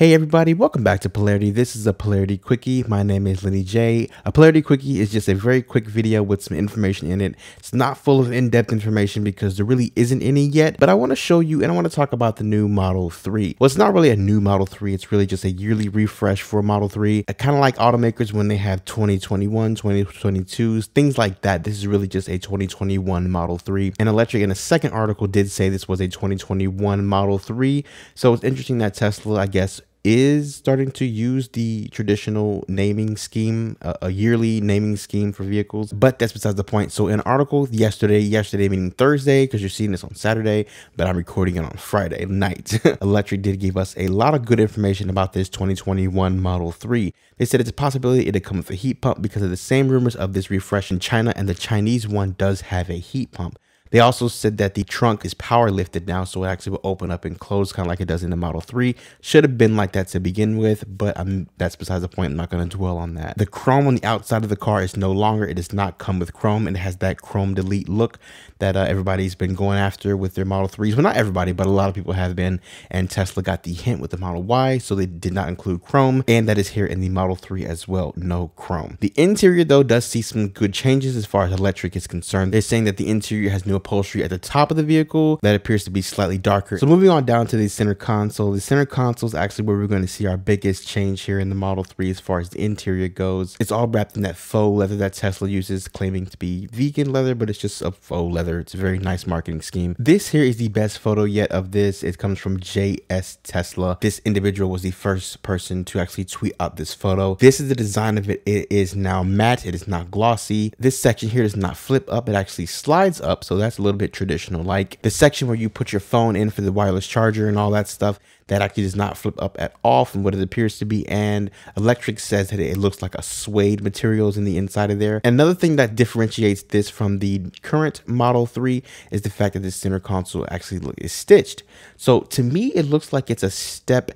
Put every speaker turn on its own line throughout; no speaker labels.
Hey everybody, welcome back to Polarity. This is a Polarity Quickie. My name is Lenny J. A Polarity Quickie is just a very quick video with some information in it. It's not full of in-depth information because there really isn't any yet, but I want to show you and I want to talk about the new Model 3. Well, it's not really a new Model 3, it's really just a yearly refresh for Model 3. Uh, kind of like automakers when they have 2021, 2022s, things like that. This is really just a 2021 Model 3. And Electric in a second article did say this was a 2021 Model 3, so it's interesting that Tesla, I guess, is starting to use the traditional naming scheme, uh, a yearly naming scheme for vehicles, but that's besides the point. So, an article yesterday, yesterday meaning Thursday, because you're seeing this on Saturday, but I'm recording it on Friday night. Electric did give us a lot of good information about this 2021 Model 3. They said it's a possibility it'll come with a heat pump because of the same rumors of this refresh in China, and the Chinese one does have a heat pump. They also said that the trunk is power lifted now, so it actually will open up and close, kind of like it does in the Model 3. Should have been like that to begin with, but I'm, um, that's besides the point. I'm not going to dwell on that. The chrome on the outside of the car is no longer. It does not come with chrome. It has that chrome delete look that uh, everybody's been going after with their Model 3s. Well, not everybody, but a lot of people have been. And Tesla got the hint with the Model Y, so they did not include chrome. And that is here in the Model 3 as well. No chrome. The interior, though, does see some good changes as far as electric is concerned. They're saying that the interior has new upholstery at the top of the vehicle that appears to be slightly darker. So moving on down to the center console, the center console is actually where we're going to see our biggest change here in the Model 3 as far as the interior goes. It's all wrapped in that faux leather that Tesla uses claiming to be vegan leather, but it's just a faux leather. It's a very nice marketing scheme. This here is the best photo yet of this. It comes from JS Tesla. This individual was the first person to actually tweet out this photo. This is the design of it. It is now matte. It is not glossy. This section here does not flip up. It actually slides up. So that's that's a little bit traditional. Like the section where you put your phone in for the wireless charger and all that stuff, that actually does not flip up at all from what it appears to be. And Electric says that it looks like a suede materials in the inside of there. Another thing that differentiates this from the current Model 3 is the fact that this center console actually is stitched. So to me, it looks like it's a step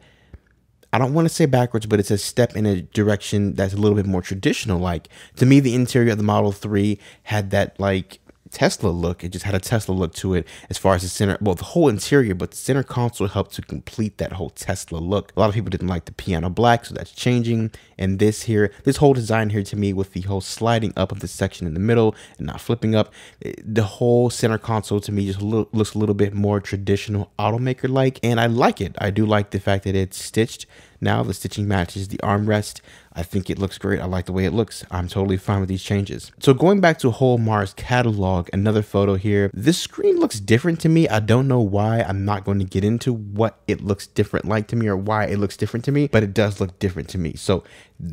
I don't want to say backwards, but it's a step in a direction that's a little bit more traditional. Like to me, the interior of the Model 3 had that like Tesla look. It just had a Tesla look to it as far as the center, well, the whole interior, but the center console helped to complete that whole Tesla look. A lot of people didn't like the piano black, so that's changing. And this here, this whole design here to me with the whole sliding up of the section in the middle and not flipping up, eh, the whole center console to me just lo looks a little bit more traditional automaker-like, and I like it. I do like the fact that it's stitched now the stitching matches the armrest. I think it looks great. I like the way it looks. I'm totally fine with these changes. So going back to whole Mars catalog, another photo here. This screen looks different to me. I don't know why. I'm not going to get into what it looks different like to me or why it looks different to me, but it does look different to me. So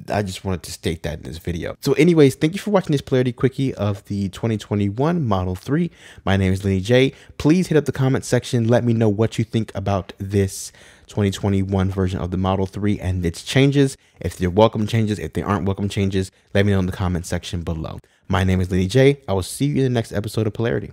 I just wanted to state that in this video. So anyways, thank you for watching this Polarity Quickie of the 2021 Model 3. My name is Lenny J. Please hit up the comment section. Let me know what you think about this 2021 version of the Model 3 and its changes. If they're welcome changes, if they aren't welcome changes, let me know in the comment section below. My name is Lenny J. I will see you in the next episode of Polarity.